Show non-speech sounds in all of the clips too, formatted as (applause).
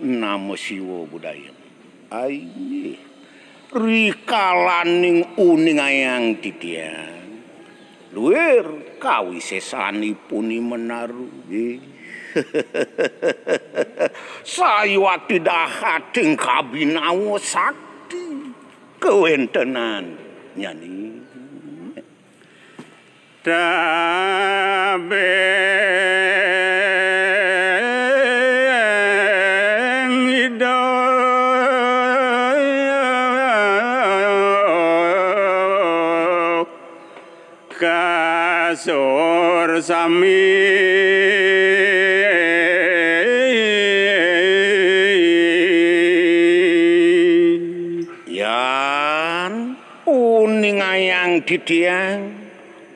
nama siwa budaya. Aini rikalaning uning ayang titian. Luwir kawisesanipun menaru. (laughs) Sayuwati dahating kabinawa sakti kewentenan nyani. Dabe kasur sami yan uning ayang didiang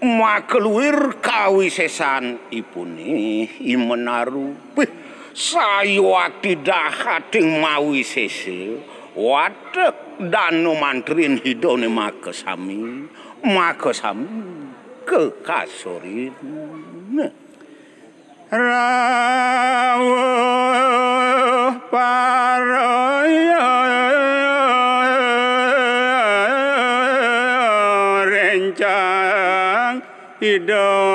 makluwir kawisesan ipune imenaru pih sayu ati dahating mawi sese wadek danu mantrin hidone makasami sami ke kasurin rawuh paraya rencang hidup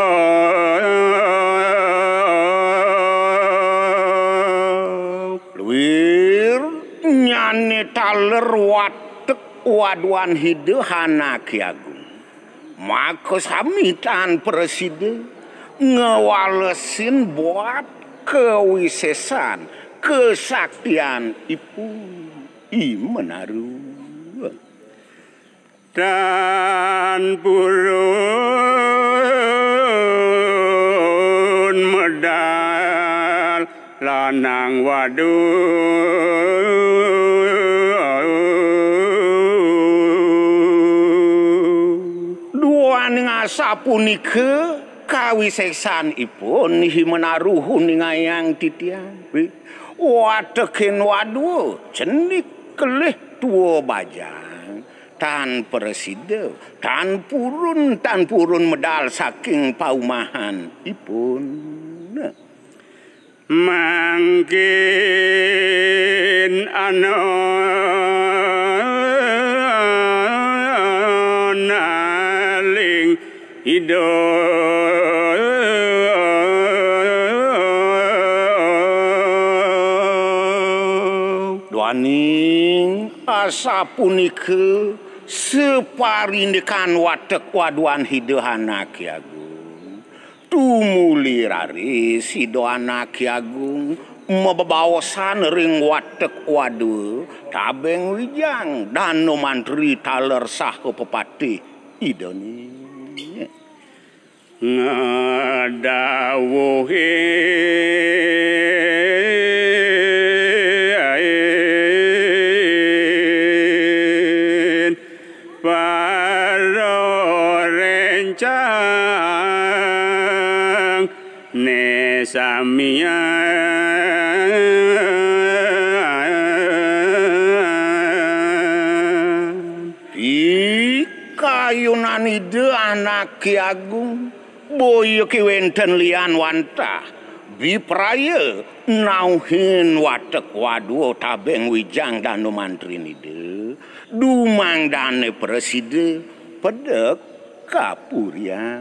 luwir nyane taler watek waduan hidup anak ya maka samitan presiden ngewalesin buat kewisesan kesaktian ibu imenaru dan burun medal lanang wadun. sapunike kawisesan ipun nihi menaruhu ningayang titiyambi wadeken waduh jenik kelih Tua bajang tan preside tan purun tan purun medal saking paumahan ipun mangkin anon indo duaning asa punika separi nekan watek waduan hide anak ya agung tumuli rari sido anak ya agung mebebawasan ring watek wadu tabeng wijang dan no mantri talersah ke pepati idoni đà vô hên và rô rèn chăng nè sa Quran Yunaniide anak Kigung Boyuki wenten Lian wantah bi prayenauhin watek wadu tabeg wijjang dan mantri niide du mang dane presiden pede kapurya